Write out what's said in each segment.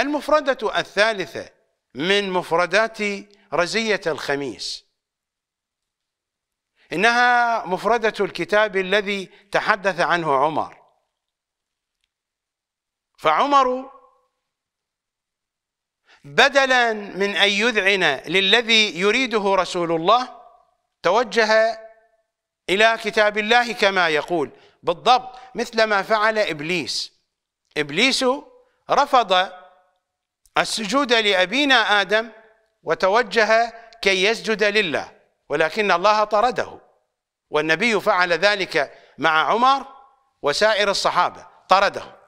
المفردة الثالثة من مفردات رزية الخميس إنها مفردة الكتاب الذي تحدث عنه عمر فعمر بدلا من أن يذعن للذي يريده رسول الله توجه إلى كتاب الله كما يقول بالضبط مثل ما فعل إبليس إبليس رفض السجود لأبينا آدم وتوجه كي يسجد لله ولكن الله طرده والنبي فعل ذلك مع عمر وسائر الصحابة طرده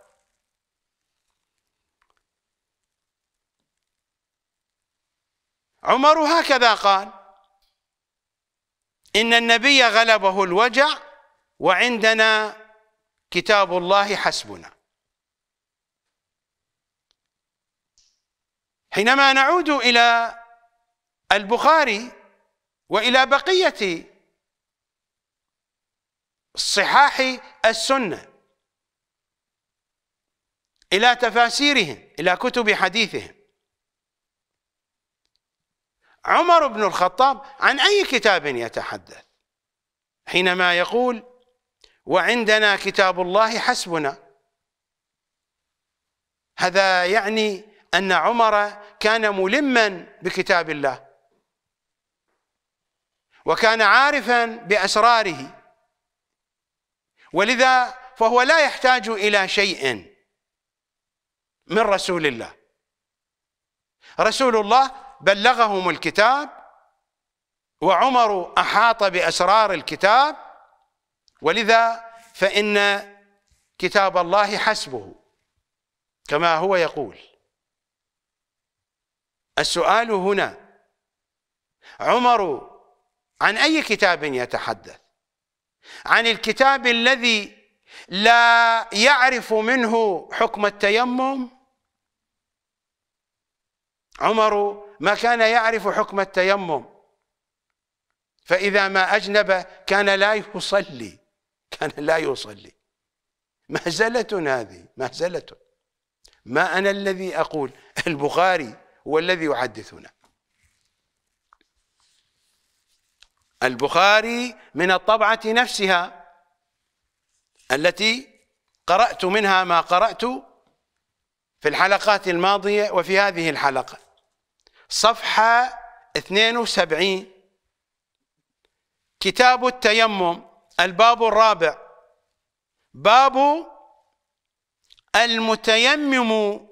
عمر هكذا قال إن النبي غلبه الوجع وعندنا كتاب الله حسبنا حينما نعود إلى البخاري وإلى بقية صحاح السنة إلى تفاسيرهم إلى كتب حديثهم عمر بن الخطاب عن أي كتاب يتحدث حينما يقول وعندنا كتاب الله حسبنا هذا يعني أن عمر كان ملما بكتاب الله وكان عارفا بأسراره ولذا فهو لا يحتاج إلى شيء من رسول الله رسول الله بلغهم الكتاب وعمر أحاط بأسرار الكتاب ولذا فإن كتاب الله حسبه كما هو يقول السؤال هنا عمر عن أي كتاب يتحدث عن الكتاب الذي لا يعرف منه حكم التيمم عمر ما كان يعرف حكم التيمم فإذا ما أجنب كان لا يصلي كان لا يصلي مهزلة هذه مهزلة ما أنا الذي أقول البخاري هو الذي يحدثنا البخاري من الطبعة نفسها التي قرأت منها ما قرأت في الحلقات الماضية وفي هذه الحلقة صفحة 72 كتاب التيمم الباب الرابع باب المتيمم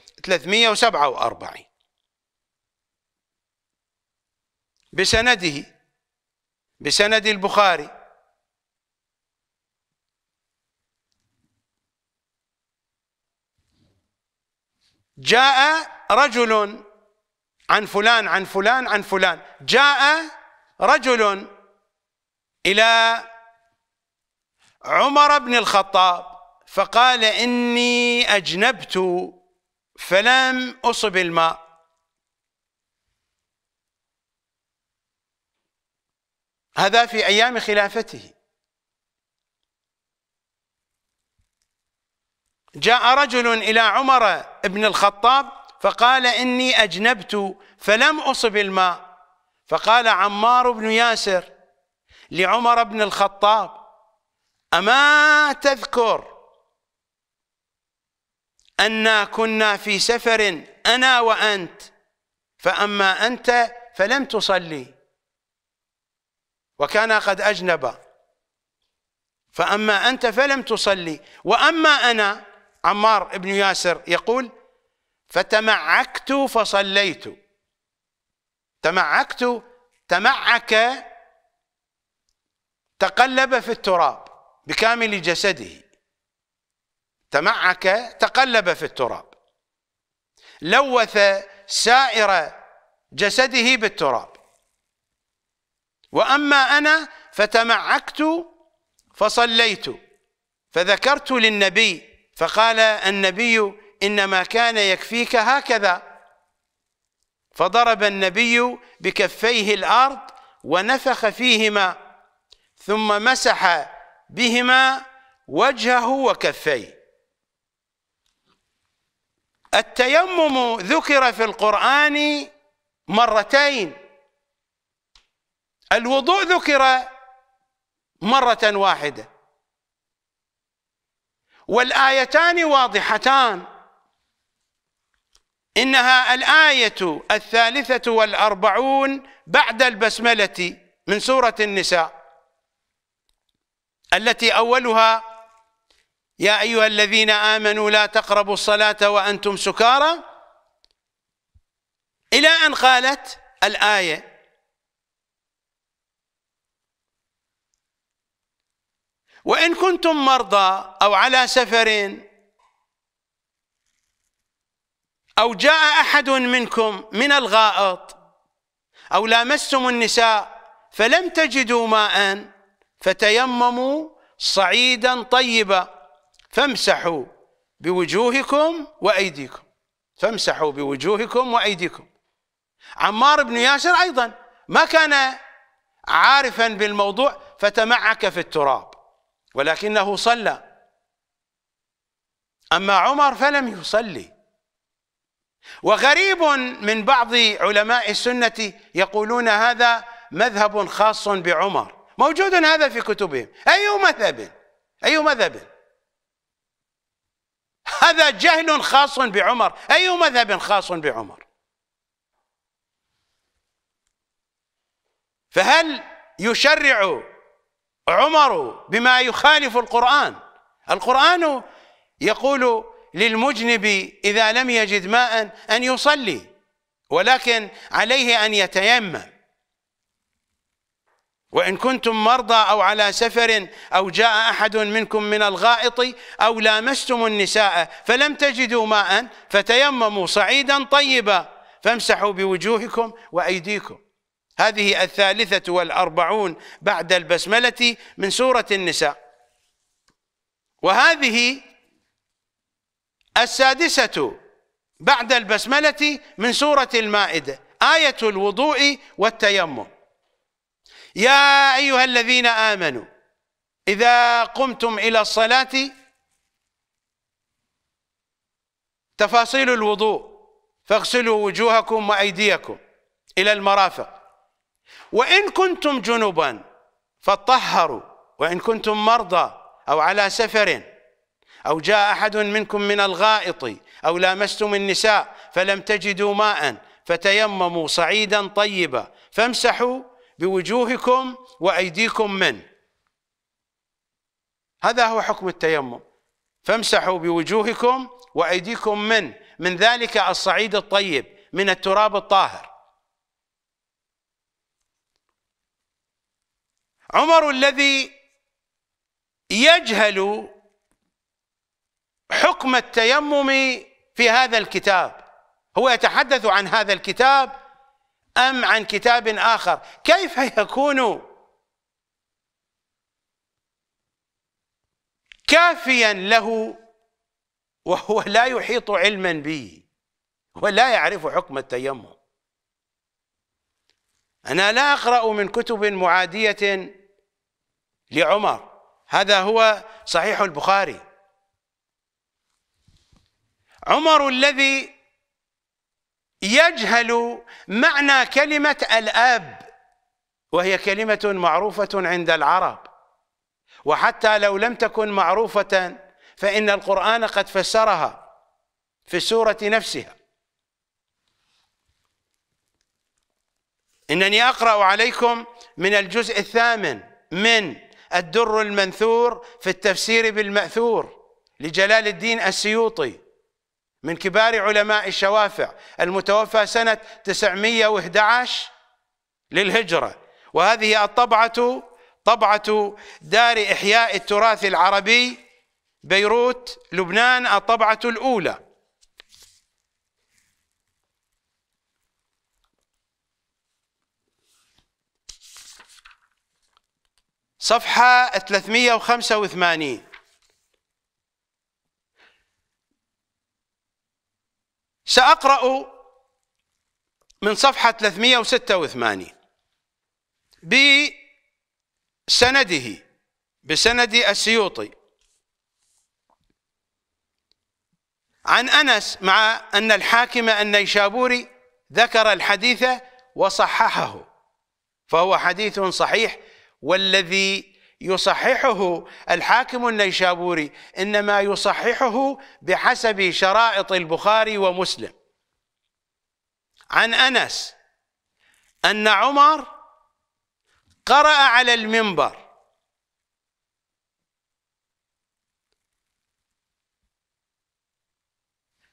347 بسنده بسند البخاري جاء رجل عن فلان عن فلان عن فلان جاء رجل إلى عمر بن الخطاب فقال إني أجنبت فلم أصب الماء هذا في أيام خلافته جاء رجل إلى عمر بن الخطاب فقال إني أجنبت فلم أصب الماء فقال عمار بن ياسر لعمر بن الخطاب أما تذكر أنا كنا في سفر أنا وأنت فأما أنت فلم تصلي وكان قد أجنب فأما أنت فلم تصلي وأما أنا عمار بن ياسر يقول فتمعكت فصليت تمعكت تمعك تقلب في التراب بكامل جسده تمعك تقلب في التراب لوث سائر جسده بالتراب واما انا فتمعكت فصليت فذكرت للنبي فقال النبي انما كان يكفيك هكذا فضرب النبي بكفيه الارض ونفخ فيهما ثم مسح بهما وجهه وكفيه التيمم ذكر في القرآن مرتين الوضوء ذكر مرة واحدة والآيتان واضحتان إنها الآية الثالثة والأربعون بعد البسملة من سورة النساء التي أولها يا أيها الذين آمنوا لا تقربوا الصلاة وأنتم سكارى إلى أن قالت الآية وإن كنتم مرضى أو على سفر أو جاء أحد منكم من الغائط أو لامستم النساء فلم تجدوا ماء فتيمموا صعيدا طيبا فامسحوا بوجوهكم وأيديكم فامسحوا بوجوهكم وأيديكم عمار بن ياسر أيضا ما كان عارفا بالموضوع فتمعك في التراب ولكنه صلى أما عمر فلم يصلي وغريب من بعض علماء السنة يقولون هذا مذهب خاص بعمر موجود هذا في كتبهم أي مذهب أي مذهب هذا جهل خاص بعمر أي مذهب خاص بعمر فهل يشرع عمر بما يخالف القرآن القرآن يقول للمجنب إذا لم يجد ماء أن يصلي ولكن عليه أن يتيمم وإن كنتم مرضى أو على سفر أو جاء أحد منكم من الغائط أو لامستم النساء فلم تجدوا ماء فتيمموا صعيدا طيبا فامسحوا بوجوهكم وأيديكم هذه الثالثة والأربعون بعد البسملة من سورة النساء وهذه السادسة بعد البسملة من سورة المائدة آية الوضوء والتيمم يا أيها الذين آمنوا إذا قمتم إلى الصلاة تفاصيل الوضوء فاغسلوا وجوهكم وأيديكم إلى المرافق وإن كنتم جنبا فطهروا وإن كنتم مرضى أو على سفر أو جاء أحد منكم من الغائط أو لامستم النساء فلم تجدوا ماء فتيمموا صعيدا طيبا فامسحوا بوجوهكم وأيديكم من هذا هو حكم التيمم فامسحوا بوجوهكم وأيديكم من من ذلك الصعيد الطيب من التراب الطاهر عمر الذي يجهل حكم التيمم في هذا الكتاب هو يتحدث عن هذا الكتاب أم عن كتاب آخر كيف يكون كافيا له وهو لا يحيط علما به ولا يعرف حكم التيمم أنا لا أقرأ من كتب معادية لعمر هذا هو صحيح البخاري عمر الذي يجهل معنى كلمة الأب وهي كلمة معروفة عند العرب وحتى لو لم تكن معروفة فإن القرآن قد فسرها في السورة نفسها إنني أقرأ عليكم من الجزء الثامن من الدر المنثور في التفسير بالمأثور لجلال الدين السيوطي من كبار علماء الشوافع المتوفى سنة 911 للهجرة وهذه الطبعة طبعة دار إحياء التراث العربي بيروت لبنان الطبعة الأولى صفحة 385 سأقرأ من صفحة 386 بسنده بسند السيوطي عن أنس مع أن الحاكم النيشابوري ذكر الحديث وصححه فهو حديث صحيح والذي يصححه الحاكم النيشابوري انما يصححه بحسب شرائط البخاري ومسلم عن انس ان عمر قرأ على المنبر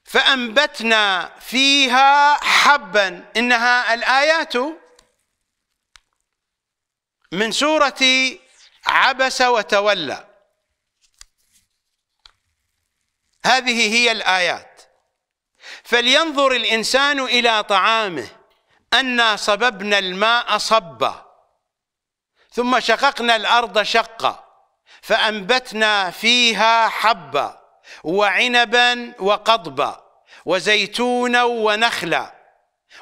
فأنبتنا فيها حبا إنها الآيات من سورة عبس وتولى هذه هي الآيات فلينظر الإنسان إلى طعامه أنا صببنا الماء صبا ثم شققنا الأرض شقا فأنبتنا فيها حبا وعنبا وقضبا وزيتونا ونخلا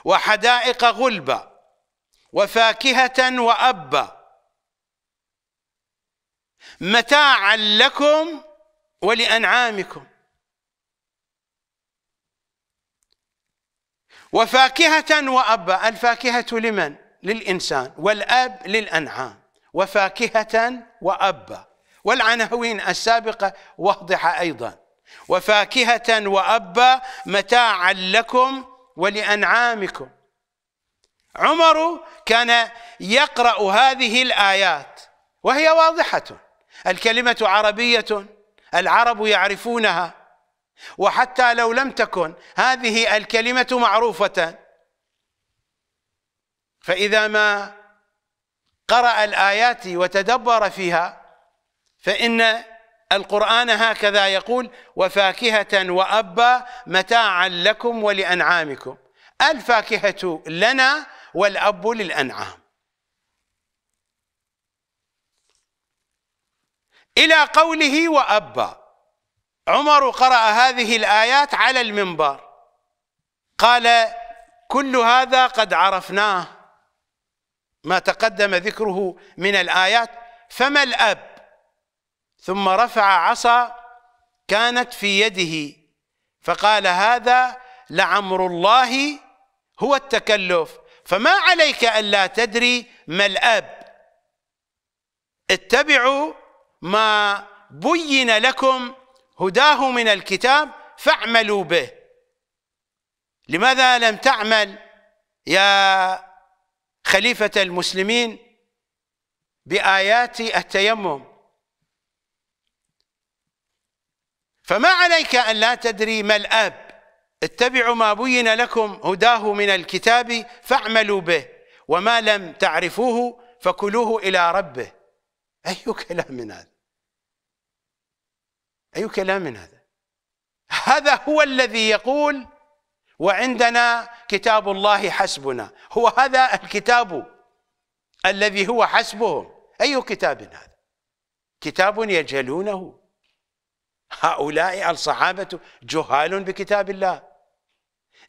وحدائق غلبا وفاكهة وأبا متاعا لكم ولانعامكم وفاكهة وأبا الفاكهة لمن؟ للإنسان والأب للأنعام وفاكهة وأبا والعناوين السابقة واضحة أيضا وفاكهة وأبا متاعا لكم ولأنعامكم عمر كان يقرأ هذه الآيات وهي واضحة الكلمة عربية العرب يعرفونها وحتى لو لم تكن هذه الكلمة معروفة فإذا ما قرأ الآيات وتدبر فيها فإن القرآن هكذا يقول وفاكهة وأبا متاعا لكم ولأنعامكم الفاكهة لنا والأب للأنعام إلى قوله وأبى عمر قرأ هذه الآيات على المنبر قال كل هذا قد عرفناه ما تقدم ذكره من الآيات فما الأب ثم رفع عصا كانت في يده فقال هذا لعمر الله هو التكلف فما عليك ألا تدري ما الأب اتبعوا ما بين لكم هداه من الكتاب فاعملوا به لماذا لم تعمل يا خليفة المسلمين بآيات التيمم فما عليك أن لا تدري ما الأب اتبعوا ما بين لكم هداه من الكتاب فاعملوا به وما لم تعرفوه فكلوه إلى ربه أي كلام من هذا أي كلام من هذا هذا هو الذي يقول وعندنا كتاب الله حسبنا هو هذا الكتاب الذي هو حسبهم أي كتاب هذا كتاب يجهلونه هؤلاء الصحابة جهال بكتاب الله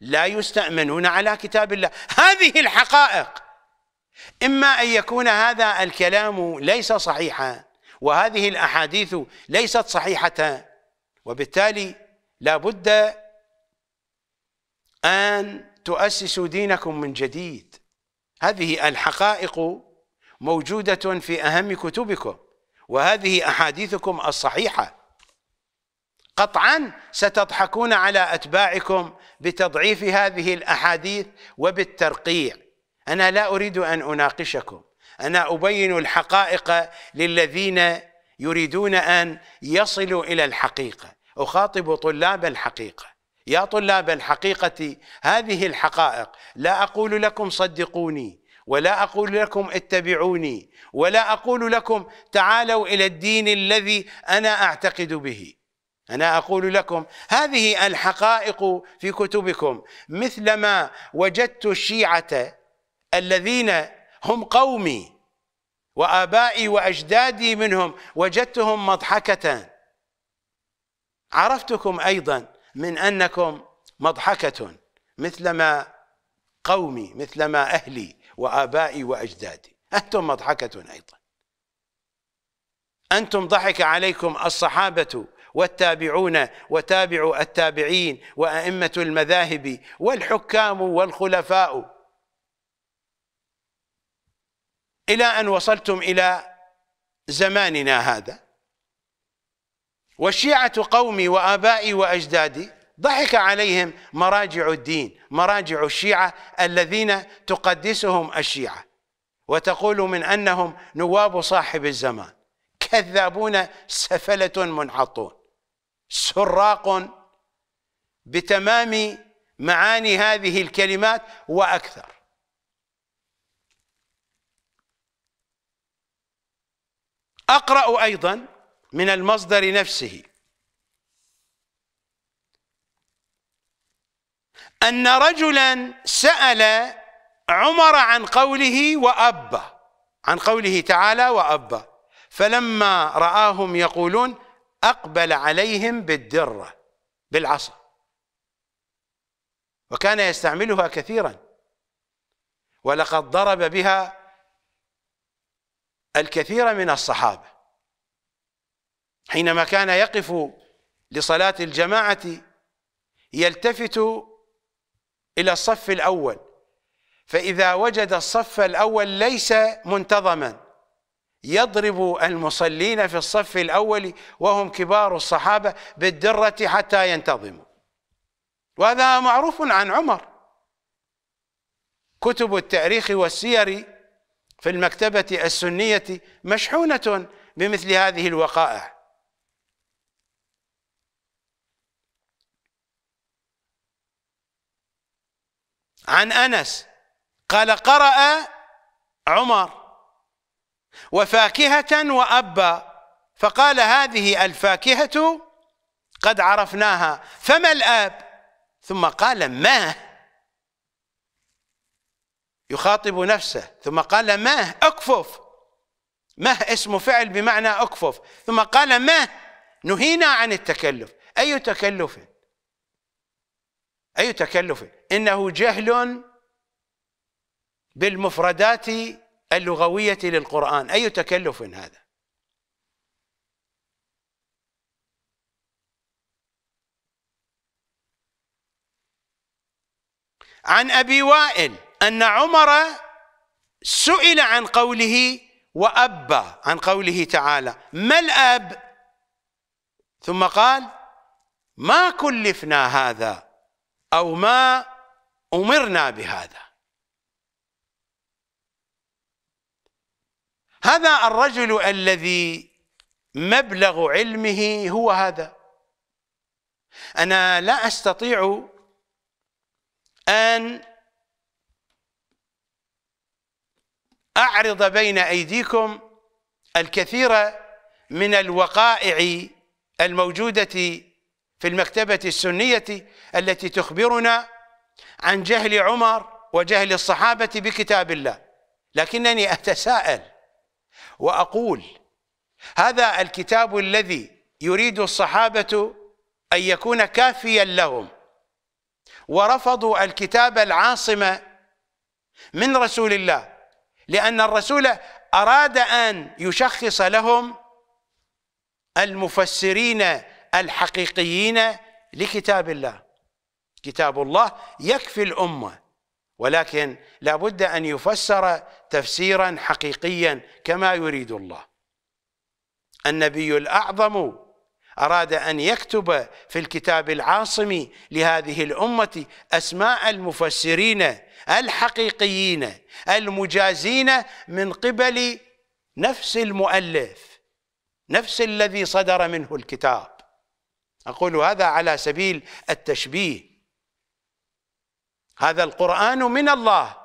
لا يستأمنون على كتاب الله هذه الحقائق إما أن يكون هذا الكلام ليس صحيحا وهذه الأحاديث ليست صحيحة وبالتالي لا بد أن تؤسسوا دينكم من جديد هذه الحقائق موجودة في أهم كتبكم وهذه أحاديثكم الصحيحة قطعا ستضحكون على أتباعكم بتضعيف هذه الأحاديث وبالترقيع أنا لا أريد أن أناقشكم أنا أبين الحقائق للذين يريدون أن يصلوا إلى الحقيقة أخاطب طلاب الحقيقة يا طلاب الحقيقة هذه الحقائق لا أقول لكم صدقوني ولا أقول لكم اتبعوني ولا أقول لكم تعالوا إلى الدين الذي أنا أعتقد به أنا أقول لكم هذه الحقائق في كتبكم مثلما وجدت الشيعة الذين هم قومي وآبائي وأجدادي منهم وجدتهم مضحكة عرفتكم أيضا من أنكم مضحكة مثلما قومي مثلما أهلي وآبائي وأجدادي أنتم مضحكة أيضا أنتم ضحك عليكم الصحابة والتابعون وتابعوا التابعين وأئمة المذاهب والحكام والخلفاء إلى أن وصلتم إلى زماننا هذا والشيعة قومي وآبائي وأجدادي ضحك عليهم مراجع الدين مراجع الشيعة الذين تقدسهم الشيعة وتقول من أنهم نواب صاحب الزمان كذابون سفلة منحطون سراق بتمام معاني هذه الكلمات وأكثر أقرأ أيضا من المصدر نفسه أن رجلا سأل عمر عن قوله وأبى عن قوله تعالى وأبى فلما رآهم يقولون أقبل عليهم بالدرة بالعصا وكان يستعملها كثيرا ولقد ضرب بها الكثير من الصحابة حينما كان يقف لصلاة الجماعة يلتفت إلى الصف الأول فإذا وجد الصف الأول ليس منتظما يضرب المصلين في الصف الأول وهم كبار الصحابة بالدرة حتى ينتظموا وهذا معروف عن عمر كتب التاريخ والسير في المكتبة السنية مشحونة بمثل هذه الوقائع عن أنس قال قرأ عمر وفاكهة وأبا فقال هذه الفاكهة قد عرفناها فما الآب ثم قال ما يخاطب نفسه ثم قال مه اكفف مه اسم فعل بمعنى اكفف ثم قال مه نهينا عن التكلف اي تكلف اي تكلف انه جهل بالمفردات اللغويه للقران اي تكلف هذا عن ابي وائل أن عمر سئل عن قوله وأبى عن قوله تعالى ما الأب ثم قال ما كلفنا هذا أو ما أمرنا بهذا هذا الرجل الذي مبلغ علمه هو هذا أنا لا أستطيع أن أعرض بين أيديكم الكثير من الوقائع الموجودة في المكتبة السنية التي تخبرنا عن جهل عمر وجهل الصحابة بكتاب الله لكنني أتساءل وأقول هذا الكتاب الذي يريد الصحابة أن يكون كافيا لهم ورفضوا الكتاب العاصمة من رسول الله لأن الرسول أراد أن يشخص لهم المفسرين الحقيقيين لكتاب الله كتاب الله يكفي الأمة ولكن لابد أن يفسر تفسيرا حقيقيا كما يريد الله النبي الأعظم أراد أن يكتب في الكتاب العاصم لهذه الأمة أسماء المفسرين الحقيقيين المجازين من قبل نفس المؤلف نفس الذي صدر منه الكتاب أقول هذا على سبيل التشبيه هذا القرآن من الله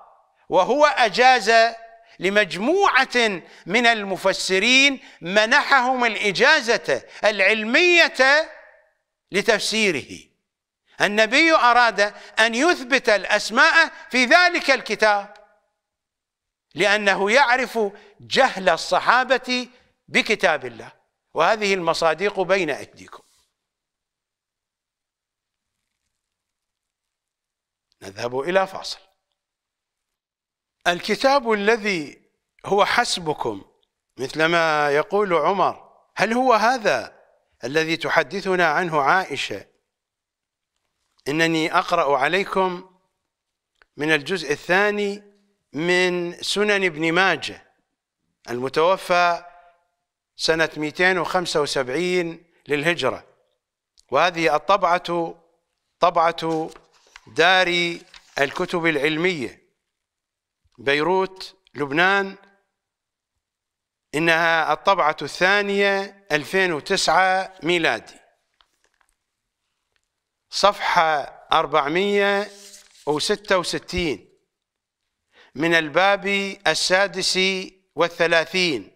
وهو أجاز لمجموعة من المفسرين منحهم الإجازة العلمية لتفسيره النبي أراد أن يثبت الأسماء في ذلك الكتاب لأنه يعرف جهل الصحابة بكتاب الله وهذه المصادق بين أيديكم نذهب إلى فاصل الكتاب الذي هو حسبكم مثلما يقول عمر هل هو هذا الذي تحدثنا عنه عائشة انني اقرا عليكم من الجزء الثاني من سنن ابن ماجه المتوفى سنه 275 للهجره وهذه الطبعه طبعه دار الكتب العلميه بيروت لبنان انها الطبعه الثانيه 2009 ميلادي صفحة 466 من الباب السادس والثلاثين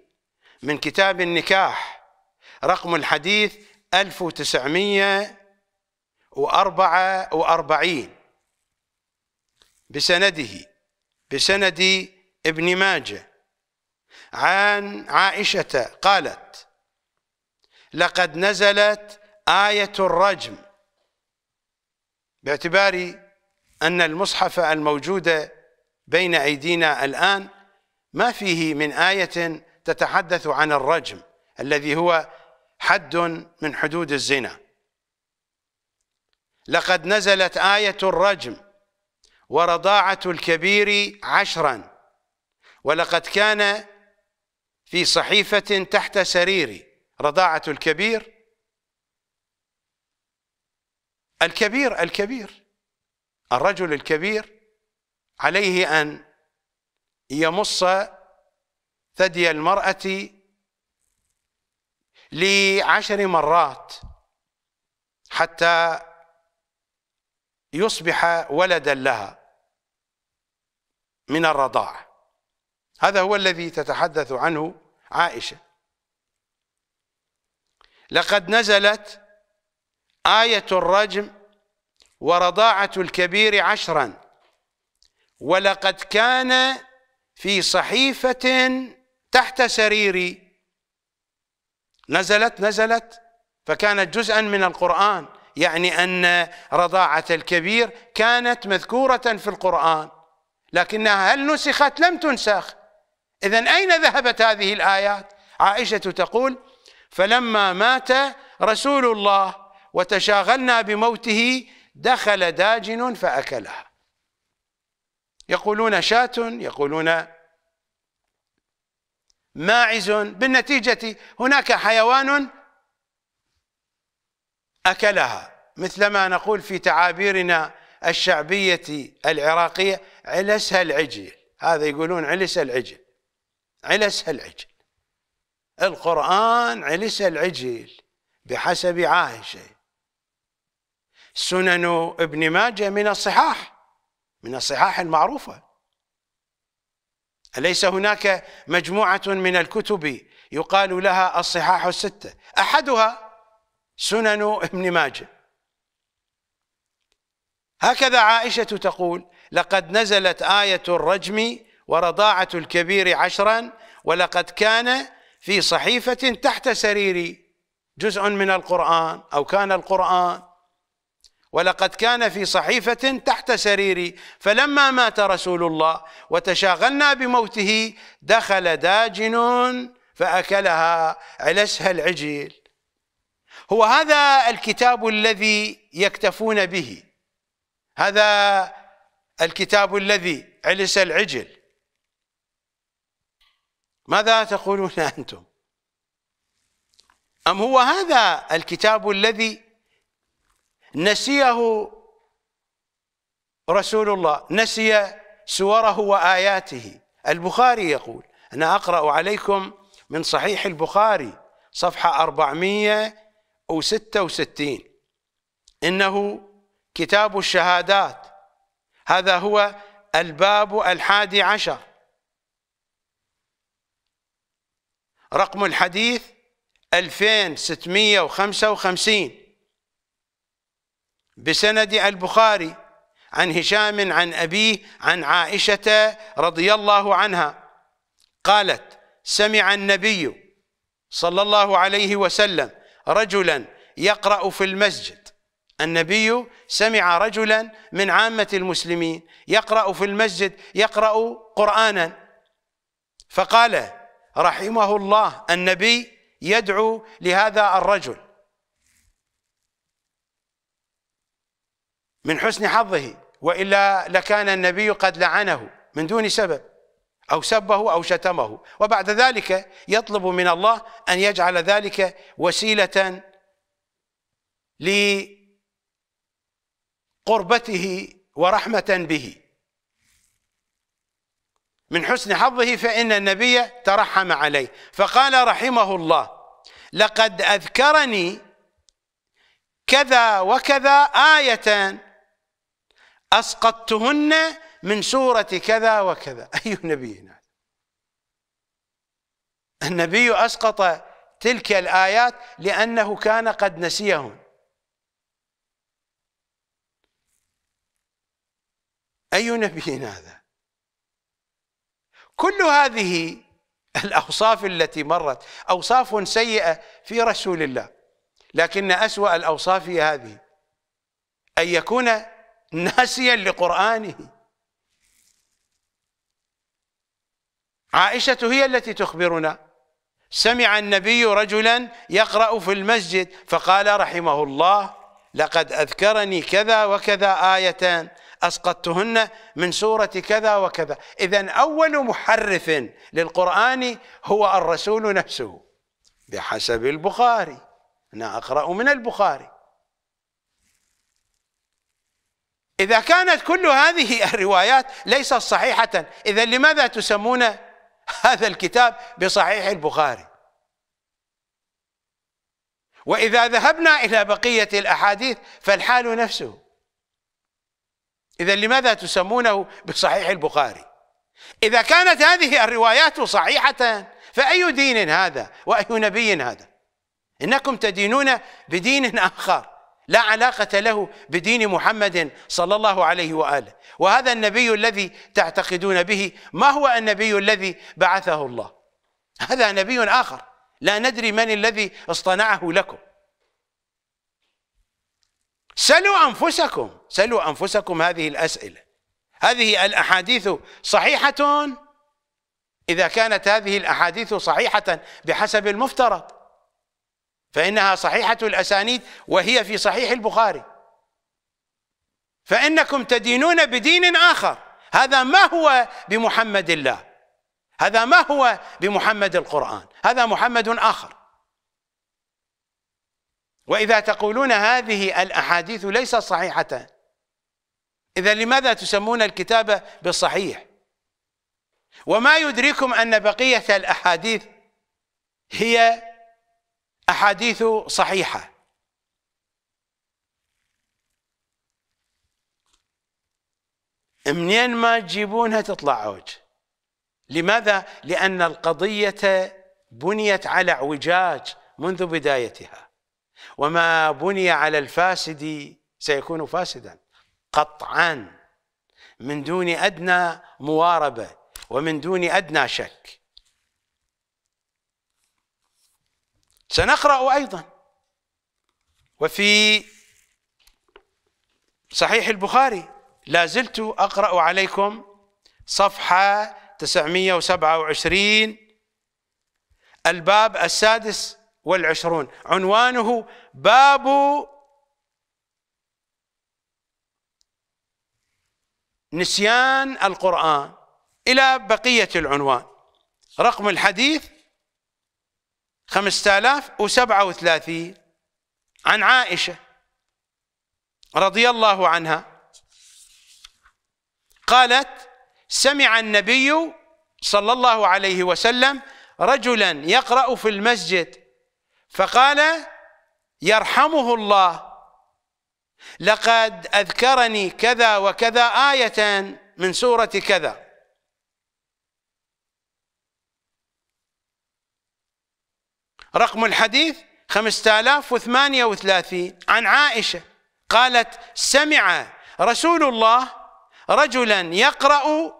من كتاب النكاح رقم الحديث 1944 بسنده بسند ابن ماجه عن عائشة قالت لقد نزلت آية الرجم باعتبار أن المصحف الموجود بين أيدينا الآن ما فيه من آية تتحدث عن الرجم الذي هو حد من حدود الزنا لقد نزلت آية الرجم ورضاعة الكبير عشرا ولقد كان في صحيفة تحت سريري رضاعة الكبير الكبير الكبير الرجل الكبير عليه أن يمص ثدي المرأة لعشر مرات حتى يصبح ولدا لها من الرضاعة هذا هو الذي تتحدث عنه عائشة لقد نزلت آية الرجم ورضاعة الكبير عشرا ولقد كان في صحيفة تحت سريري نزلت نزلت فكانت جزءا من القرآن يعني أن رضاعة الكبير كانت مذكورة في القرآن لكنها هل نسخت لم تنسخ إذا أين ذهبت هذه الآيات عائشة تقول فلما مات رسول الله وتشاغلنا بموته دخل داجن فأكلها يقولون شاة يقولون ماعز بالنتيجة هناك حيوان أكلها مثلما نقول في تعابيرنا الشعبية العراقية علسها العجل هذا يقولون علس العجل علس العجل القرآن علس العجل بحسب عائشة سنن ابن ماجه من الصحاح من الصحاح المعروفة أليس هناك مجموعة من الكتب يقال لها الصحاح الستة أحدها سنن ابن ماجه هكذا عائشة تقول لقد نزلت آية الرجم ورضاعة الكبير عشرا ولقد كان في صحيفة تحت سريري جزء من القرآن أو كان القرآن ولقد كان في صحيفة تحت سريري فلما مات رسول الله وتشاغلنا بموته دخل داجن فأكلها علسها العجل هو هذا الكتاب الذي يكتفون به هذا الكتاب الذي علس العجل ماذا تقولون أنتم أم هو هذا الكتاب الذي نسيه رسول الله نسي سوره وآياته البخاري يقول أنا أقرأ عليكم من صحيح البخاري صفحة 466 إنه كتاب الشهادات هذا هو الباب الحادي عشر رقم الحديث 2655 بسند البخاري عن هشام عن أبيه عن عائشة رضي الله عنها قالت سمع النبي صلى الله عليه وسلم رجلا يقرأ في المسجد النبي سمع رجلا من عامة المسلمين يقرأ في المسجد يقرأ قرآنا فقال رحمه الله النبي يدعو لهذا الرجل من حسن حظه وإلا لكان النبي قد لعنه من دون سبب أو سبه أو شتمه وبعد ذلك يطلب من الله أن يجعل ذلك وسيلة لقربته ورحمة به من حسن حظه فإن النبي ترحم عليه فقال رحمه الله لقد أذكرني كذا وكذا آية أسقطتهن من سورة كذا وكذا أي نبي النبي أسقط تلك الآيات لأنه كان قد نسيهن أي نبي هذا كل هذه الأوصاف التي مرت أوصاف سيئة في رسول الله لكن أسوأ الأوصاف هي هذه أن يكون ناسيا لقرآنه عائشة هي التي تخبرنا سمع النبي رجلا يقرأ في المسجد فقال رحمه الله لقد أذكرني كذا وكذا آية أسقطتهن من سورة كذا وكذا إذا أول محرف للقرآن هو الرسول نفسه بحسب البخاري أنا أقرأ من البخاري إذا كانت كل هذه الروايات ليست صحيحة إذا لماذا تسمون هذا الكتاب بصحيح البخاري وإذا ذهبنا إلى بقية الأحاديث فالحال نفسه إذا لماذا تسمونه بصحيح البخاري إذا كانت هذه الروايات صحيحة فأي دين هذا وأي نبي هذا إنكم تدينون بدين آخر لا علاقة له بدين محمد صلى الله عليه وآله وهذا النبي الذي تعتقدون به ما هو النبي الذي بعثه الله هذا نبي آخر لا ندري من الذي اصطنعه لكم سلوا أنفسكم سلوا أنفسكم هذه الأسئلة هذه الأحاديث صحيحة إذا كانت هذه الأحاديث صحيحة بحسب المفترض فإنها صحيحة الأسانيد وهي في صحيح البخاري فإنكم تدينون بدين آخر هذا ما هو بمحمد الله هذا ما هو بمحمد القرآن هذا محمد آخر وإذا تقولون هذه الأحاديث ليست صحيحة إذا لماذا تسمون الكتابة بالصحيح وما يدريكم أن بقية الأحاديث هي احاديث صحيحة منين ما تجيبونها تطلع عوج لماذا؟ لأن القضية بنيت على اعوجاج منذ بدايتها وما بني على الفاسد سيكون فاسدا قطعا من دون أدنى مواربة ومن دون أدنى شك سنقرأ أيضا وفي صحيح البخاري لا زلت أقرأ عليكم صفحة 927 الباب السادس والعشرون عنوانه باب نسيان القرآن إلى بقية العنوان رقم الحديث 5037 عن عائشة رضي الله عنها قالت سمع النبي صلى الله عليه وسلم رجلا يقرأ في المسجد فقال يرحمه الله لقد أذكرني كذا وكذا آية من سورة كذا رقم الحديث 5038 عن عائشة قالت سمع رسول الله رجلا يقرأ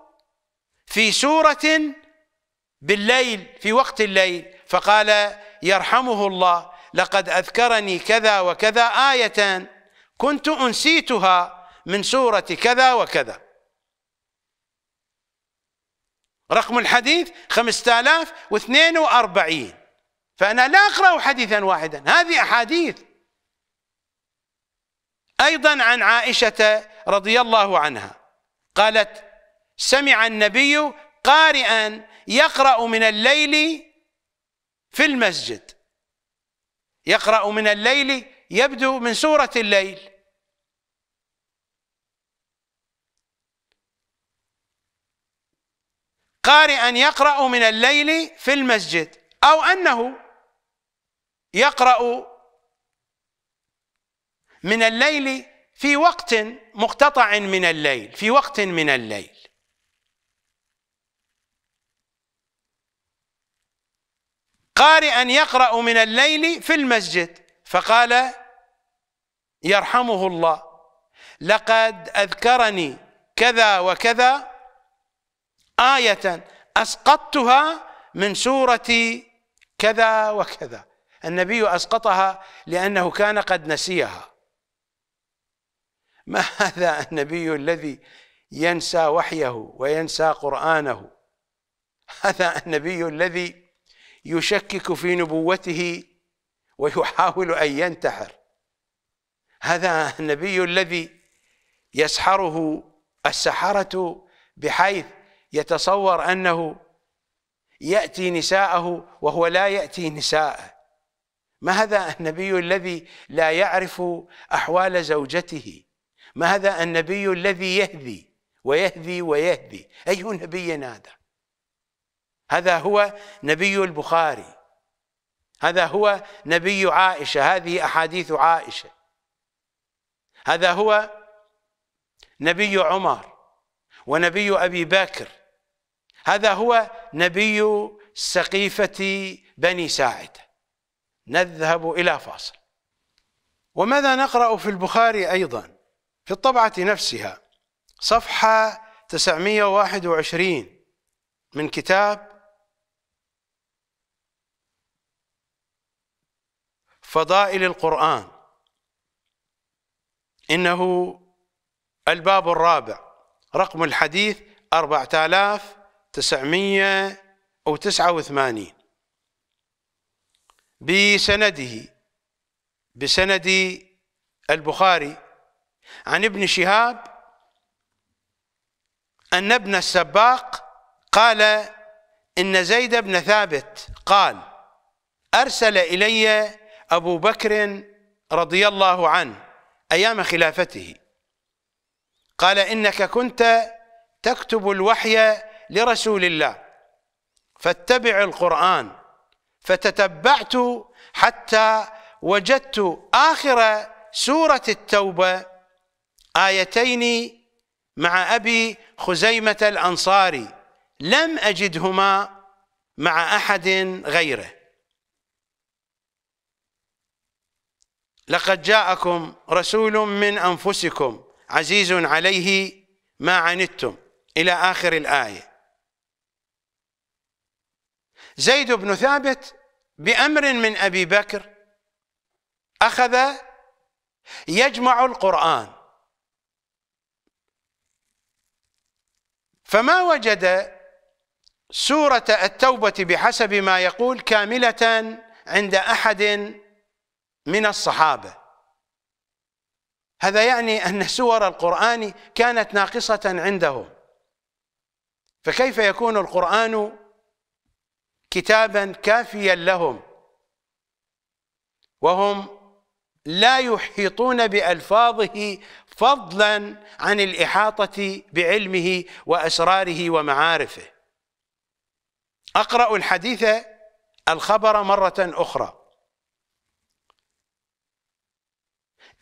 في سورة بالليل في وقت الليل فقال يرحمه الله لقد أذكرني كذا وكذا آية كنت أنسيتها من سورة كذا وكذا رقم الحديث 5042 فأنا لا أقرأ حديثا واحدا هذه أحاديث أيضا عن عائشة رضي الله عنها قالت سمع النبي قارئا يقرأ من الليل في المسجد يقرأ من الليل يبدو من سورة الليل قارئا يقرأ من الليل في المسجد أو أنه يقرأ من الليل في وقت مقتطع من الليل في وقت من الليل قارئا يقرأ من الليل في المسجد فقال يرحمه الله لقد أذكرني كذا وكذا آية أسقطتها من سورة كذا وكذا النبي أسقطها لأنه كان قد نسيها ما هذا النبي الذي ينسى وحيه وينسى قرآنه هذا النبي الذي يشكك في نبوته ويحاول أن ينتحر هذا النبي الذي يسحره السحرة بحيث يتصور أنه يأتي نساءه وهو لا يأتي نساءه ما هذا النبي الذي لا يعرف احوال زوجته ما هذا النبي الذي يهذي ويهذي ويهذي اي نبي هذا هذا هو نبي البخاري هذا هو نبي عائشه هذه احاديث عائشه هذا هو نبي عمر ونبي ابي بكر هذا هو نبي سقيفه بني ساعده نذهب إلى فاصل وماذا نقرأ في البخاري أيضا في الطبعة نفسها صفحة 921 من كتاب فضائل القرآن إنه الباب الرابع رقم الحديث 4989 بسنده بسند البخاري عن ابن شهاب أن ابن السباق قال إن زيد بن ثابت قال أرسل إلي أبو بكر رضي الله عنه أيام خلافته قال إنك كنت تكتب الوحي لرسول الله فاتبع القرآن فتتبعت حتى وجدت آخر سورة التوبة آيتين مع أبي خزيمة الأنصاري لم أجدهما مع أحد غيره لقد جاءكم رسول من أنفسكم عزيز عليه ما عنتم إلى آخر الآية زيد بن ثابت بأمر من أبي بكر أخذ يجمع القرآن فما وجد سورة التوبة بحسب ما يقول كاملة عند أحد من الصحابة هذا يعني أن سور القرآن كانت ناقصة عنده فكيف يكون القرآن كتابا كافيا لهم وهم لا يحيطون بألفاظه فضلا عن الإحاطة بعلمه وأسراره ومعارفه أقرأ الحديث الخبر مرة أخرى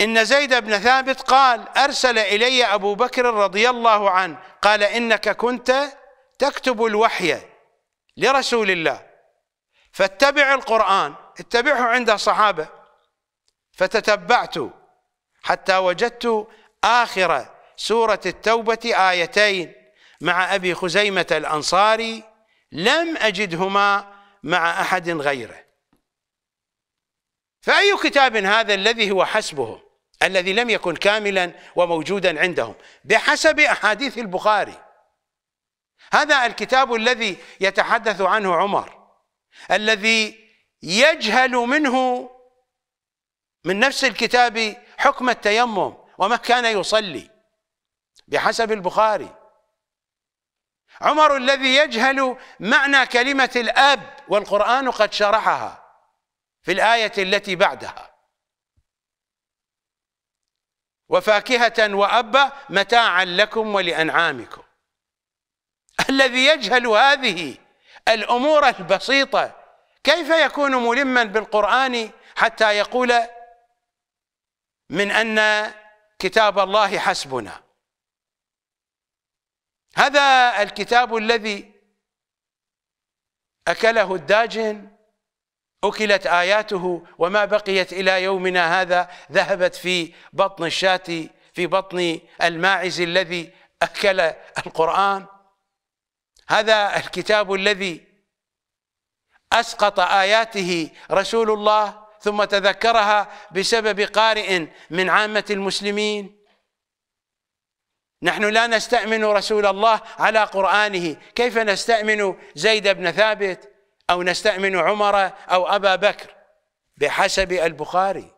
إن زيد بن ثابت قال أرسل إلي أبو بكر رضي الله عنه قال إنك كنت تكتب الوحي لرسول الله فاتبع القرآن اتبعه عند الصحابة فتتبعت حتى وجدت آخر سورة التوبة آيتين مع أبي خزيمة الأنصاري لم أجدهما مع أحد غيره فأي كتاب هذا الذي هو حسبه الذي لم يكن كاملا وموجودا عندهم بحسب أحاديث البخاري هذا الكتاب الذي يتحدث عنه عمر الذي يجهل منه من نفس الكتاب حكم التيمم وما كان يصلي بحسب البخاري عمر الذي يجهل معنى كلمة الأب والقرآن قد شرحها في الآية التي بعدها وفاكهة وأبا متاعا لكم ولأنعامكم الذي يجهل هذه الأمور البسيطة كيف يكون ملما بالقرآن حتى يقول من أن كتاب الله حسبنا هذا الكتاب الذي أكله الداجن أكلت آياته وما بقيت إلى يومنا هذا ذهبت في بطن الشاة في بطن الماعز الذي أكل القرآن هذا الكتاب الذي اسقط اياته رسول الله ثم تذكرها بسبب قارئ من عامه المسلمين نحن لا نستامن رسول الله على قرانه كيف نستامن زيد بن ثابت او نستامن عمر او ابا بكر بحسب البخاري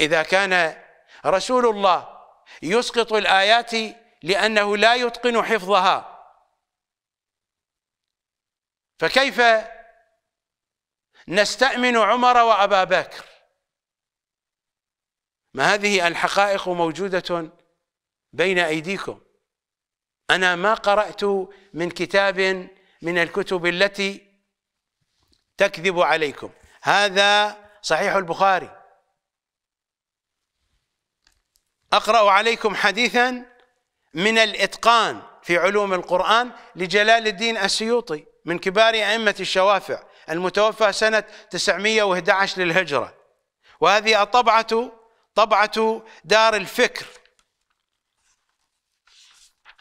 اذا كان رسول الله يسقط الايات لانه لا يتقن حفظها فكيف نستأمن عمر وأبا بكر ما هذه الحقائق موجودة بين أيديكم أنا ما قرأت من كتاب من الكتب التي تكذب عليكم هذا صحيح البخاري أقرأ عليكم حديثا من الإتقان في علوم القرآن لجلال الدين السيوطي من كبار أئمة الشوافع المتوفى سنة 911 للهجرة وهذه الطبعة طبعة دار الفكر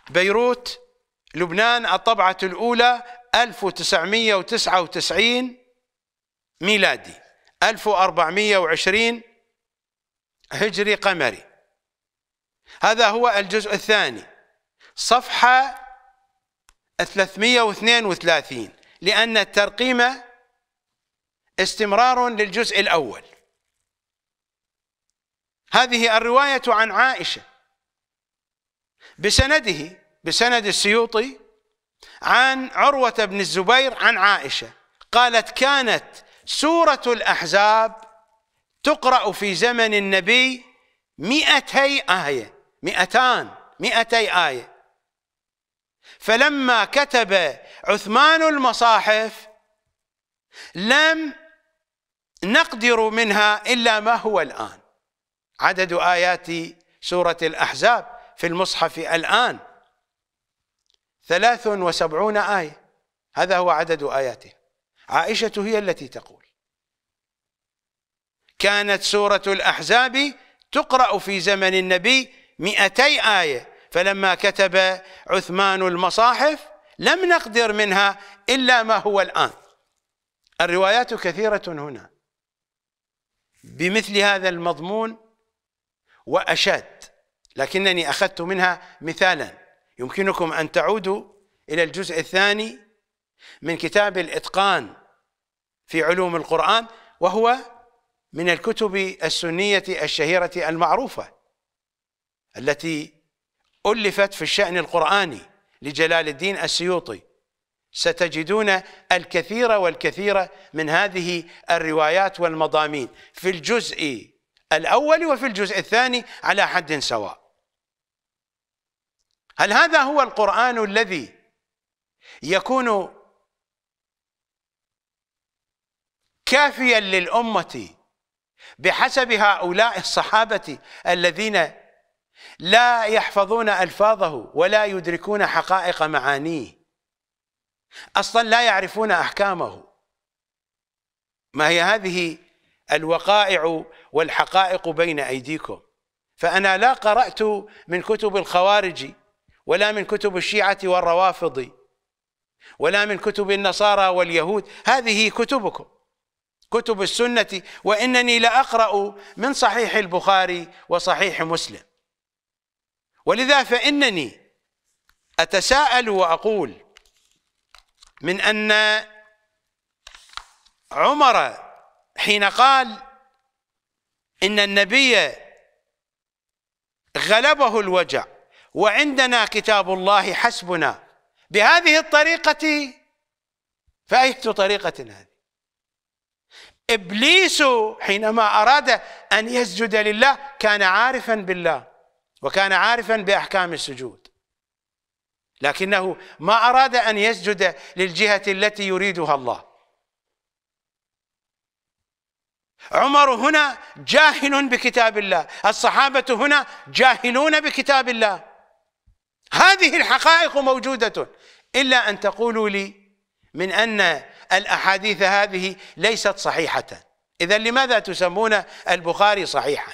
بيروت لبنان الطبعة الأولى 1999 ميلادي 1420 هجري قمري هذا هو الجزء الثاني صفحة 332 لأن الترقيمة استمرار للجزء الأول هذه الرواية عن عائشة بسنده بسند السيوطي عن عروة بن الزبير عن عائشة قالت كانت سورة الأحزاب تقرأ في زمن النبي مئتي آية مئتان مئتي آية فلما كتب عثمان المصاحف لم نقدر منها إلا ما هو الآن عدد آيات سورة الأحزاب في المصحف الآن ثلاث وسبعون آية هذا هو عدد آياته عائشة هي التي تقول كانت سورة الأحزاب تقرأ في زمن النبي مئتي آية فلما كتب عثمان المصاحف لم نقدر منها إلا ما هو الآن الروايات كثيرة هنا بمثل هذا المضمون وأشد لكنني أخذت منها مثالا يمكنكم أن تعودوا إلى الجزء الثاني من كتاب الإتقان في علوم القرآن وهو من الكتب السنية الشهيرة المعروفة التي ألفت في الشأن القرآني لجلال الدين السيوطي ستجدون الكثير والكثير من هذه الروايات والمضامين في الجزء الأول وفي الجزء الثاني على حد سواء هل هذا هو القرآن الذي يكون كافيا للأمة بحسب هؤلاء الصحابة الذين لا يحفظون ألفاظه ولا يدركون حقائق معانيه أصلا لا يعرفون أحكامه ما هي هذه الوقائع والحقائق بين أيديكم فأنا لا قرأت من كتب الخوارج ولا من كتب الشيعة والروافض ولا من كتب النصارى واليهود هذه كتبكم كتب السنة وإنني لأقرأ من صحيح البخاري وصحيح مسلم ولذا فإنني أتساءل وأقول من أن عمر حين قال إن النبي غلبه الوجع وعندنا كتاب الله حسبنا بهذه الطريقة فأية طريقة هذه إبليس حينما أراد أن يسجد لله كان عارفا بالله وكان عارفا بأحكام السجود لكنه ما أراد أن يسجد للجهة التي يريدها الله عمر هنا جاهل بكتاب الله الصحابة هنا جاهلون بكتاب الله هذه الحقائق موجودة إلا أن تقولوا لي من أن الأحاديث هذه ليست صحيحة إذا لماذا تسمون البخاري صحيحا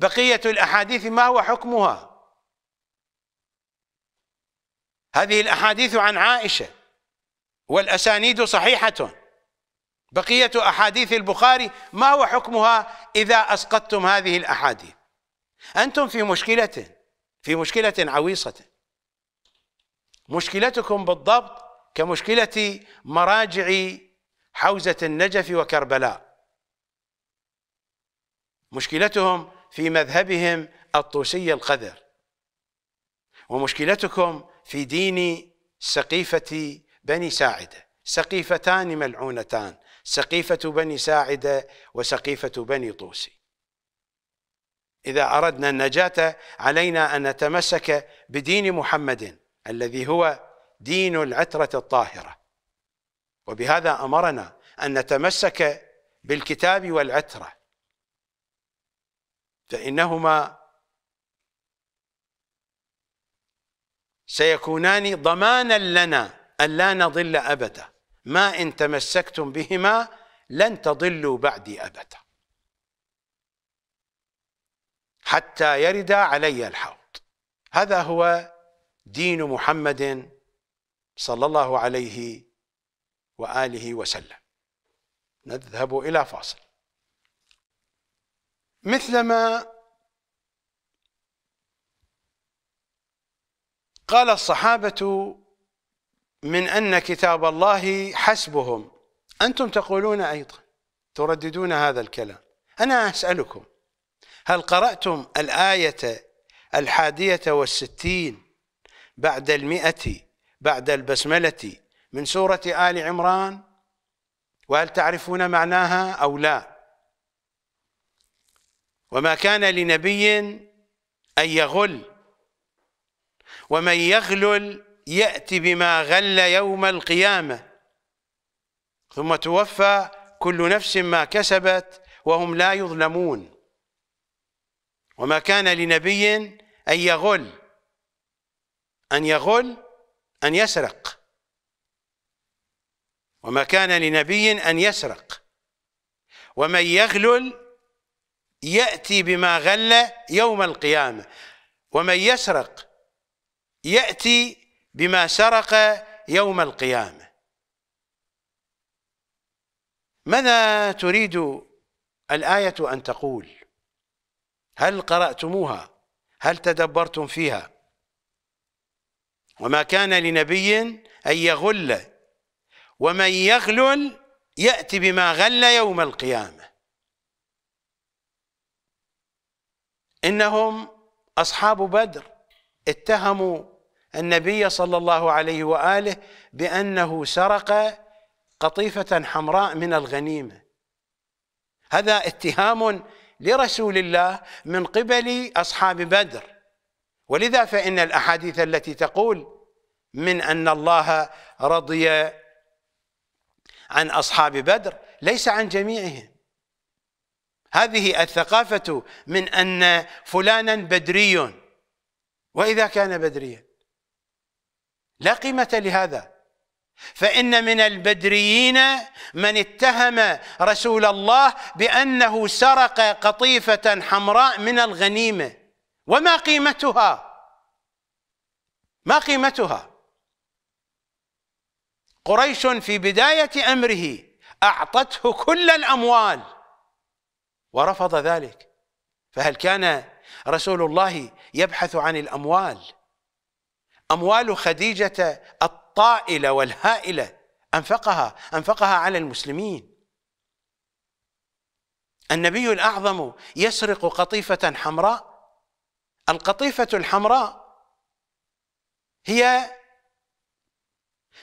بقية الأحاديث ما هو حكمها هذه الأحاديث عن عائشة والأسانيد صحيحة بقية أحاديث البخاري ما هو حكمها إذا أسقطتم هذه الأحاديث أنتم في مشكلة في مشكلة عويصة مشكلتكم بالضبط كمشكلة مراجع حوزة النجف وكربلاء مشكلتهم في مذهبهم الطوسي القذر ومشكلتكم في دين سقيفة بني ساعدة سقيفتان ملعونتان سقيفة بني ساعدة وسقيفة بني طوسي إذا أردنا النجاة علينا أن نتمسك بدين محمد الذي هو دين العترة الطاهرة وبهذا أمرنا أن نتمسك بالكتاب والعترة فإنهما سيكونان ضمانا لنا أن لا نضل أبدا ما إن تمسكتم بهما لن تضلوا بعدي أبدا حتى يرد علي الحوض هذا هو دين محمد صلى الله عليه وآله وسلم نذهب إلى فاصل مثلما قال الصحابة من أن كتاب الله حسبهم أنتم تقولون أيضا ترددون هذا الكلام أنا أسألكم هل قرأتم الآية الحادية والستين بعد المئة بعد البسملة من سورة آل عمران وهل تعرفون معناها أو لا وما كان لنبي أن يغل ومن يغلل يأتي بما غل يوم القيامة ثم توفى كل نفس ما كسبت وهم لا يظلمون وما كان لنبي أن يغل أن يغل أن يسرق وما كان لنبي أن يسرق ومن يغلل يأتي بما غل يوم القيامة ومن يسرق يأتي بما سرق يوم القيامة ماذا تريد الآية أن تقول هل قرأتموها هل تدبرتم فيها وما كان لنبي أن يغل ومن يغلل يأتي بما غل يوم القيامة انهم اصحاب بدر اتهموا النبي صلى الله عليه واله بانه سرق قطيفه حمراء من الغنيمه هذا اتهام لرسول الله من قبل اصحاب بدر ولذا فان الاحاديث التي تقول من ان الله رضي عن اصحاب بدر ليس عن جميعهم هذه الثقافة من أن فلانا بدري وإذا كان بدريا لا قيمة لهذا فإن من البدريين من اتهم رسول الله بأنه سرق قطيفة حمراء من الغنيمة وما قيمتها ما قيمتها قريش في بداية أمره أعطته كل الأموال ورفض ذلك فهل كان رسول الله يبحث عن الأموال أموال خديجة الطائلة والهائلة أنفقها أنفقها على المسلمين النبي الأعظم يسرق قطيفة حمراء القطيفة الحمراء هي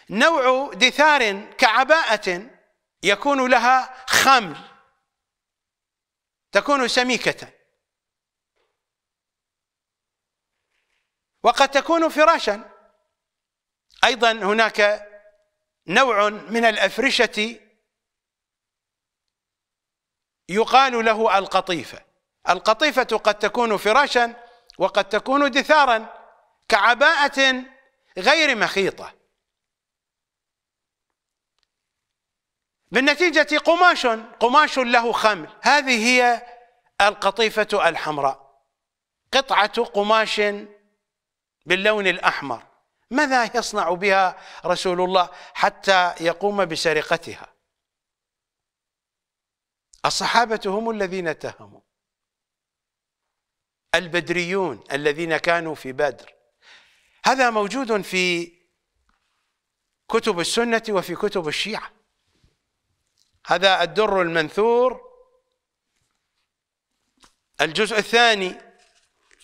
نوع دثار كعباءة يكون لها خمل تكون سميكة وقد تكون فراشا أيضا هناك نوع من الأفرشة يقال له القطيفة القطيفة قد تكون فراشا وقد تكون دثارا كعباءة غير مخيطة بالنتيجة قماش قماش له خمل هذه هي القطيفة الحمراء قطعة قماش باللون الأحمر ماذا يصنع بها رسول الله حتى يقوم بسرقتها الصحابة هم الذين اتهموا البدريون الذين كانوا في بدر هذا موجود في كتب السنة وفي كتب الشيعة هذا الدر المنثور الجزء الثاني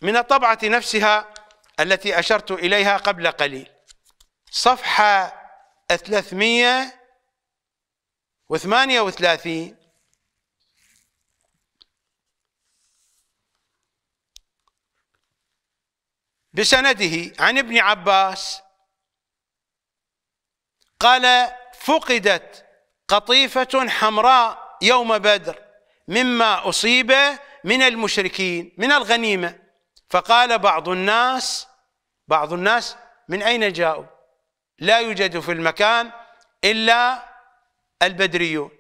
من الطبعة نفسها التي أشرت إليها قبل قليل صفحة 338 بسنده عن ابن عباس قال فقدت قطيفة حمراء يوم بدر مما أصيب من المشركين من الغنيمة فقال بعض الناس بعض الناس من أين جاءوا لا يوجد في المكان إلا البدريون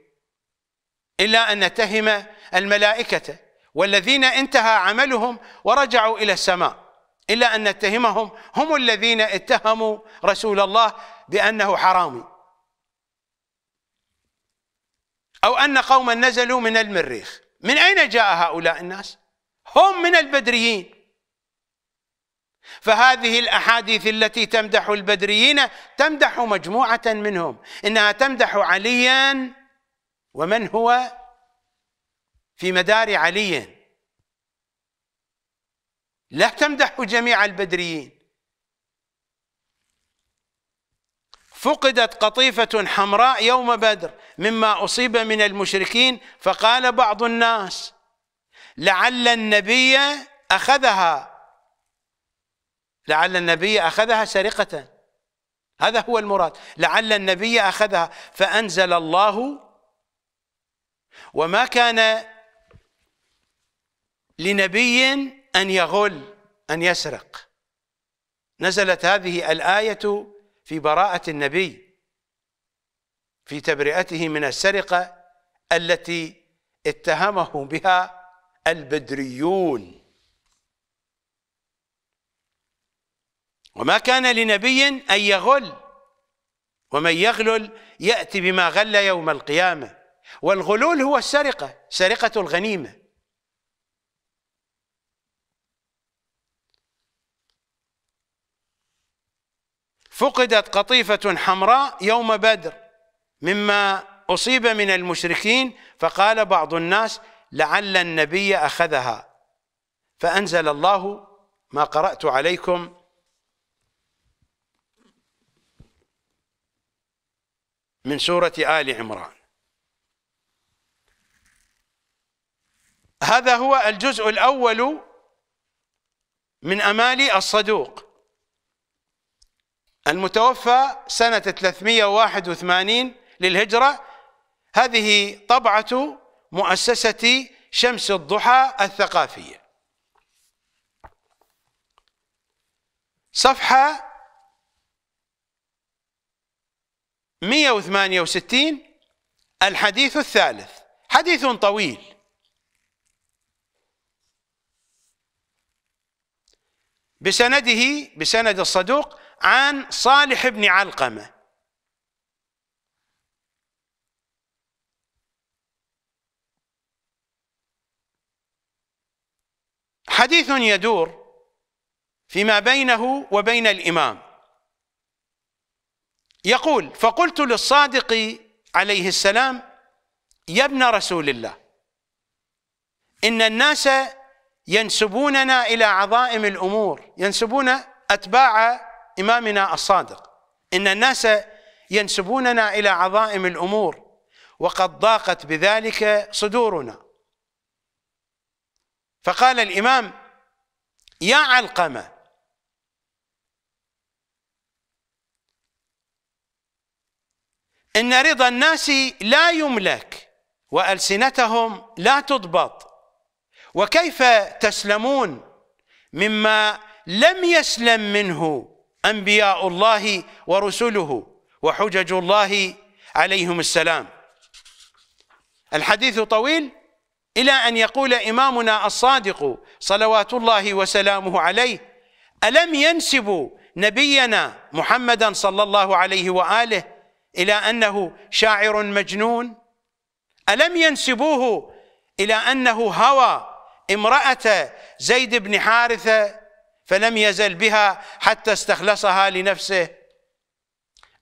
إلا أن نتهم الملائكة والذين انتهى عملهم ورجعوا إلى السماء إلا أن نتهمهم هم الذين اتهموا رسول الله بأنه حرامي أو أن قوما نزلوا من المريخ من أين جاء هؤلاء الناس؟ هم من البدريين فهذه الأحاديث التي تمدح البدريين تمدح مجموعة منهم إنها تمدح عليا ومن هو في مدار علي لا تمدح جميع البدريين فقدت قطيفة حمراء يوم بدر مما أصيب من المشركين فقال بعض الناس لعل النبي أخذها لعل النبي أخذها سرقة هذا هو المراد لعل النبي أخذها فأنزل الله وما كان لنبي أن يغل أن يسرق نزلت هذه الآية في براءة النبي في تبرئته من السرقة التي اتهمه بها البدريون وما كان لنبي أن يغل ومن يغلل يأتي بما غل يوم القيامة والغلول هو السرقة سرقة الغنيمة فقدت قطيفة حمراء يوم بدر مما أصيب من المشركين فقال بعض الناس لعل النبي أخذها فأنزل الله ما قرأت عليكم من سورة آل عمران هذا هو الجزء الأول من أمالي الصدوق المتوفى سنة 381 للهجرة هذه طبعة مؤسسة شمس الضحى الثقافية صفحة 168 الحديث الثالث حديث طويل بسنده بسند الصدوق عن صالح بن علقمه حديث يدور فيما بينه وبين الامام يقول فقلت للصادق عليه السلام يا ابن رسول الله ان الناس ينسبوننا الى عظائم الامور ينسبون اتباع إمامنا الصادق إن الناس ينسبوننا إلى عظائم الأمور وقد ضاقت بذلك صدورنا فقال الإمام يا علقمة إن رضا الناس لا يملك وألسنتهم لا تضبط وكيف تسلمون مما لم يسلم منه انبياء الله ورسله وحجج الله عليهم السلام الحديث طويل الى ان يقول امامنا الصادق صلوات الله وسلامه عليه الم ينسبوا نبينا محمدا صلى الله عليه واله الى انه شاعر مجنون الم ينسبوه الى انه هوى امراه زيد بن حارثه فلم يزل بها حتى استخلصها لنفسه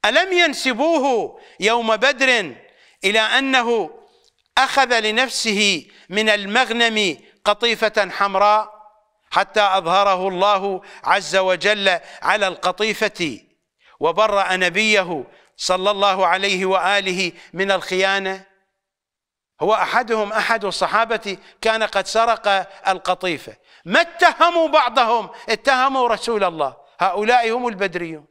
الم ينسبوه يوم بدر الى انه اخذ لنفسه من المغنم قطيفه حمراء حتى اظهره الله عز وجل على القطيفه وبرأ نبيه صلى الله عليه واله من الخيانه هو احدهم احد الصحابه كان قد سرق القطيفه ما اتهموا بعضهم اتهموا رسول الله هؤلاء هم البدريون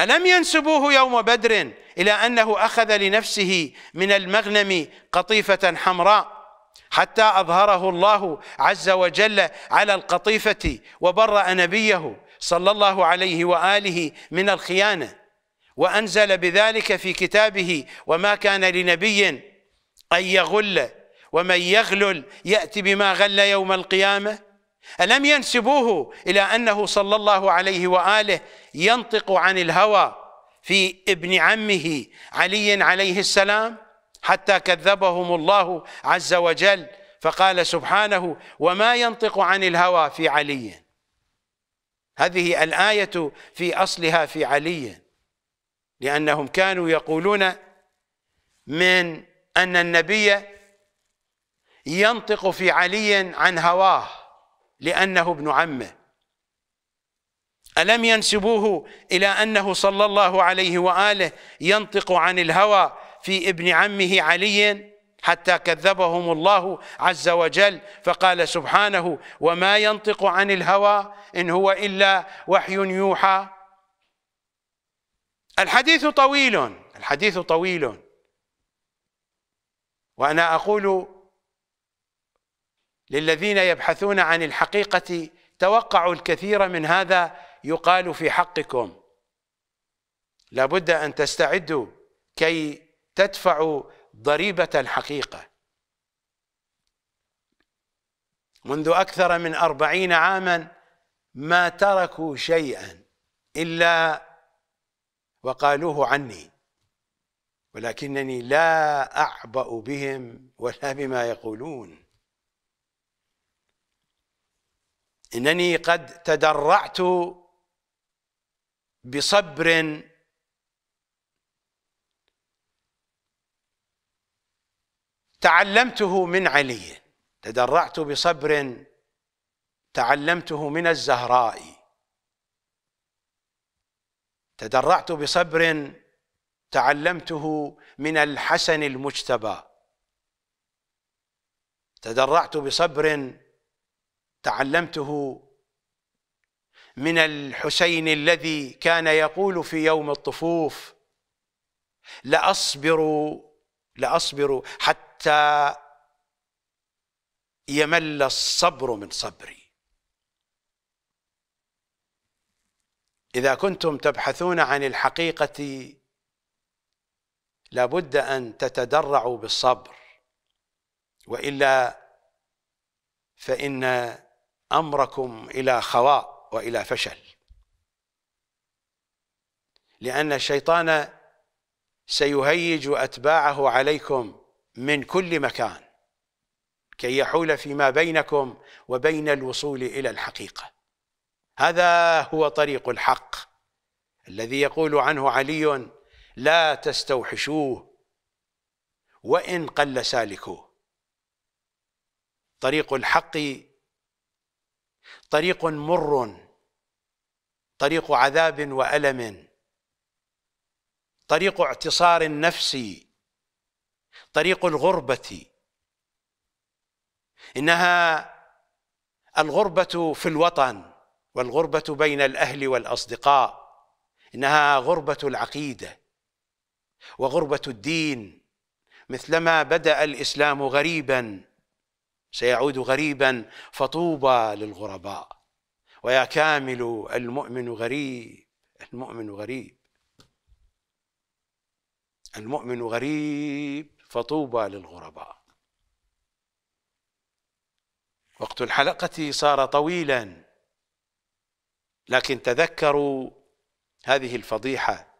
ألم ينسبوه يوم بدر إلى أنه أخذ لنفسه من المغنم قطيفة حمراء حتى أظهره الله عز وجل على القطيفة وبرأ نبيه صلى الله عليه وآله من الخيانة وأنزل بذلك في كتابه وما كان لنبي أن يغل ومن يغلل يأتي بما غل يوم القيامة ألم ينسبوه إلى أنه صلى الله عليه وآله ينطق عن الهوى في ابن عمه علي عليه السلام حتى كذبهم الله عز وجل فقال سبحانه وما ينطق عن الهوى في علي هذه الآية في أصلها في علي لأنهم كانوا يقولون من أن النبي ينطق في علي عن هواه لأنه ابن عمه ألم ينسبوه إلى أنه صلى الله عليه وآله ينطق عن الهوى في ابن عمه علي حتى كذبهم الله عز وجل فقال سبحانه وما ينطق عن الهوى إن هو إلا وحي يوحى الحديث طويل الحديث طويل وأنا أقول للذين يبحثون عن الحقيقة توقعوا الكثير من هذا يقال في حقكم لابد أن تستعدوا كي تدفعوا ضريبة الحقيقة منذ أكثر من أربعين عاما ما تركوا شيئا إلا وقالوه عني ولكنني لا أعبأ بهم ولا بما يقولون إنني قد تدرعت بصبر تعلمته من علي تدرعت بصبر تعلمته من الزهراء تدرعت بصبر تعلمته من الحسن المجتبى تدرعت بصبر تعلمته من الحسين الذي كان يقول في يوم الطفوف لأصبر لأصبر حتى يمل الصبر من صبري إذا كنتم تبحثون عن الحقيقة لابد أن تتدرعوا بالصبر وإلا فإن أمركم إلى خواء وإلى فشل لأن الشيطان سيهيج أتباعه عليكم من كل مكان كي يحول فيما بينكم وبين الوصول إلى الحقيقة هذا هو طريق الحق الذي يقول عنه علي لا تستوحشوه وإن قل سالكوه طريق الحق طريق مر طريق عذاب وألم طريق اعتصار نفسي طريق الغربة إنها الغربة في الوطن والغربة بين الأهل والأصدقاء إنها غربة العقيدة وغربة الدين مثلما بدأ الإسلام غريبا سيعود غريبا فطوبى للغرباء ويا كامل المؤمن غريب المؤمن غريب المؤمن غريب فطوبى للغرباء وقت الحلقة صار طويلا لكن تذكروا هذه الفضيحة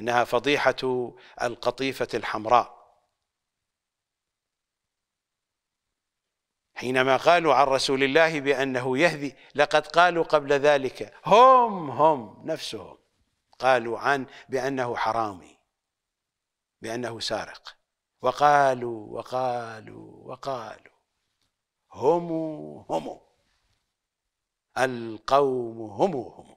انها فضيحه القطيفه الحمراء حينما قالوا عن رسول الله بانه يهدي لقد قالوا قبل ذلك هم هم نفسهم قالوا عن بانه حرامي بانه سارق وقالوا وقالوا وقالوا هم هم القوم هم هم